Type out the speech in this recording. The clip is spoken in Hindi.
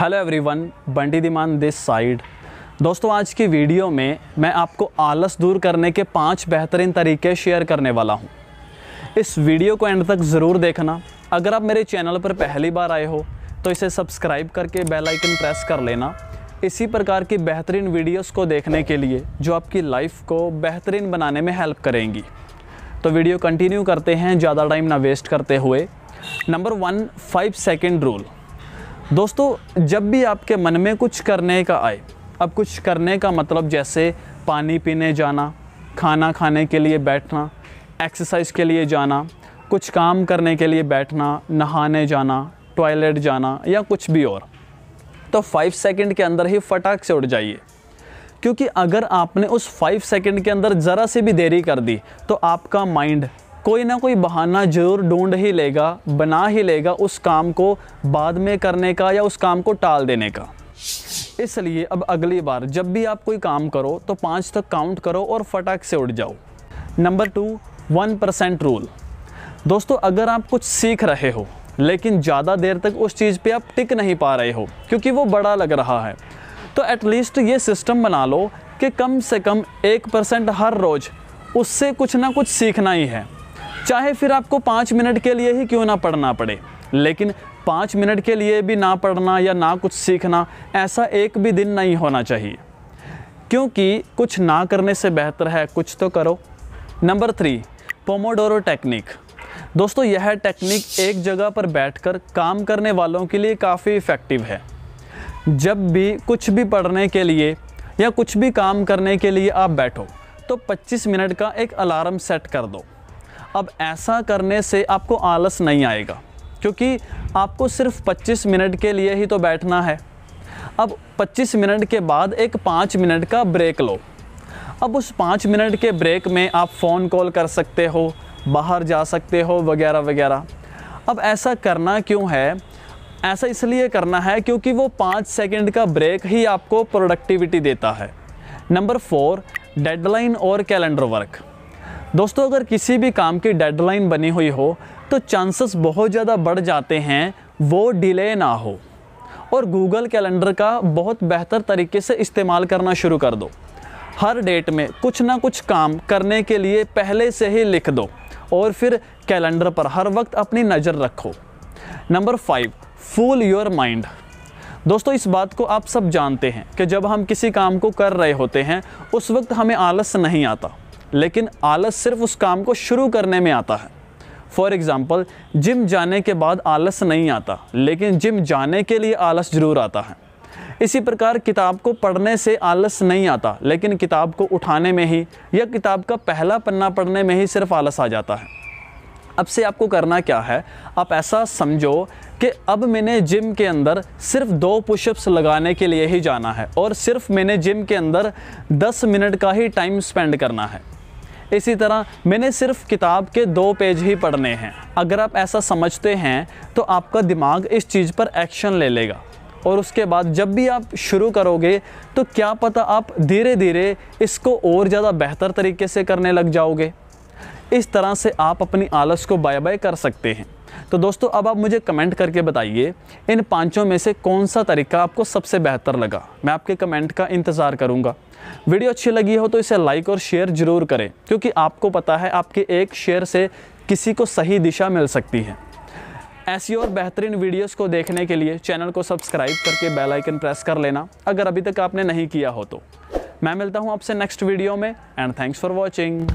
हेलो एवरीवन बंटी दिमान दिस साइड दोस्तों आज की वीडियो में मैं आपको आलस दूर करने के पांच बेहतरीन तरीके शेयर करने वाला हूं। इस वीडियो को एंड तक ज़रूर देखना अगर आप मेरे चैनल पर पहली बार आए हो तो इसे सब्सक्राइब करके बेल आइकन प्रेस कर लेना इसी प्रकार की बेहतरीन वीडियोस को देखने के लिए जो आपकी लाइफ को बेहतरीन बनाने में हेल्प करेंगी तो वीडियो कंटिन्यू करते हैं ज़्यादा टाइम ना वेस्ट करते हुए number one five second rule दोस्तों जब भी आपके मन में कुछ करने का आए अब कुछ करने का मतलब जैसे पानी पीने जाना खाना खाने के लिए बैठना एक्सरसाइज के लिए जाना कुछ काम करने के लिए बैठना नहाने जाना टॉयलेट जाना या कुछ भी और तो फाइव सेकंड के अंदर ही फटाक से उठ जाइए क्योंकि अगर आपने उस फाइव सेकंड के अंदर ज़रा से भी देरी कर दी तो आपका माइंड कोई ना कोई बहाना जरूर ढूंढ ही लेगा बना ही लेगा उस काम को बाद में करने का या उस काम को टाल देने का इसलिए अब अगली बार जब भी आप कोई काम करो तो पाँच तक काउंट करो और फटाक से उठ जाओ number two one percent rule दोस्तों अगर आप कुछ सीख रहे हो लेकिन ज़्यादा देर तक उस चीज़ पे आप टिक नहीं पा रहे हो क्योंकि वो बड़ा लग रहा है तो एटलीस्ट ये सिस्टम बना लो कि कम से कम एक परसेंट हर रोज़ उससे कुछ ना कुछ सीखना ही है चाहे फिर आपको पाँच मिनट के लिए ही क्यों ना पढ़ना पड़े लेकिन पाँच मिनट के लिए भी ना पढ़ना या ना कुछ सीखना ऐसा एक भी दिन नहीं होना चाहिए क्योंकि कुछ ना करने से बेहतर है कुछ तो करो नंबर थ्री पोमोडोरो टेक्निक दोस्तों यह टेक्निक एक जगह पर बैठकर काम करने वालों के लिए काफ़ी इफ़ेक्टिव है जब भी कुछ भी पढ़ने के लिए या कुछ भी काम करने के लिए आप बैठो तो 25 मिनट का एक अलार्म सेट कर दो अब ऐसा करने से आपको आलस नहीं आएगा क्योंकि आपको सिर्फ 25 मिनट के लिए ही तो बैठना है अब 25 मिनट के बाद एक पाँच मिनट का ब्रेक लो अब उस पाँच मिनट के ब्रेक में आप फ़ोन कॉल कर सकते हो बाहर जा सकते हो वगैरह वगैरह अब ऐसा करना क्यों है ऐसा इसलिए करना है क्योंकि वो पाँच सेकंड का ब्रेक ही आपको प्रोडक्टिविटी देता है नंबर फोर डेडलाइन और कैलेंडर वर्क दोस्तों अगर किसी भी काम की डेडलाइन बनी हुई हो तो चांसेस बहुत ज़्यादा बढ़ जाते हैं वो डिले ना हो और गूगल कैलेंडर का बहुत बेहतर तरीके से इस्तेमाल करना शुरू कर दो हर डेट में कुछ ना कुछ काम करने के लिए पहले से ही लिख दो और फिर कैलेंडर पर हर वक्त अपनी नज़र रखो number five fool your mind दोस्तों इस बात को आप सब जानते हैं कि जब हम किसी काम को कर रहे होते हैं उस वक्त हमें आलस नहीं आता लेकिन आलस सिर्फ उस काम को शुरू करने में आता है फॉर एग्ज़ाम्पल जिम जाने के बाद आलस नहीं आता लेकिन जिम जाने के लिए आलस ज़रूर आता है इसी प्रकार किताब को पढ़ने से आलस नहीं आता लेकिन किताब को उठाने में ही या किताब का पहला पन्ना पढ़ने में ही सिर्फ आलस आ जाता है अब से आपको करना क्या है आप ऐसा समझो कि अब मैंने जिम के अंदर सिर्फ दो पुशअप्स लगाने के लिए ही जाना है और सिर्फ मैंने जिम के अंदर 10 मिनट का ही टाइम स्पेंड करना है इसी तरह मैंने सिर्फ किताब के दो पेज ही पढ़ने हैं अगर आप ऐसा समझते हैं तो आपका दिमाग इस चीज़ पर एक्शन ले लेगा और उसके बाद जब भी आप शुरू करोगे तो क्या पता आप धीरे धीरे इसको और ज़्यादा बेहतर तरीके से करने लग जाओगे इस तरह से आप अपनी आलस को बाय बाय कर सकते हैं तो दोस्तों अब आप मुझे कमेंट करके बताइए इन पांचों में से कौन सा तरीका आपको सबसे बेहतर लगा मैं आपके कमेंट का इंतज़ार करूँगा वीडियो अच्छी लगी हो तो इसे लाइक और शेयर ज़रूर करें क्योंकि आपको पता है आपके एक शेयर से किसी को सही दिशा मिल सकती है ऐसी और बेहतरीन वीडियोस को देखने के लिए चैनल को सब्सक्राइब करके बेल आइकन प्रेस कर लेना अगर अभी तक आपने नहीं किया हो तो मैं मिलता हूँ आपसे नेक्स्ट वीडियो में एंड थैंक्स फॉर वॉचिंग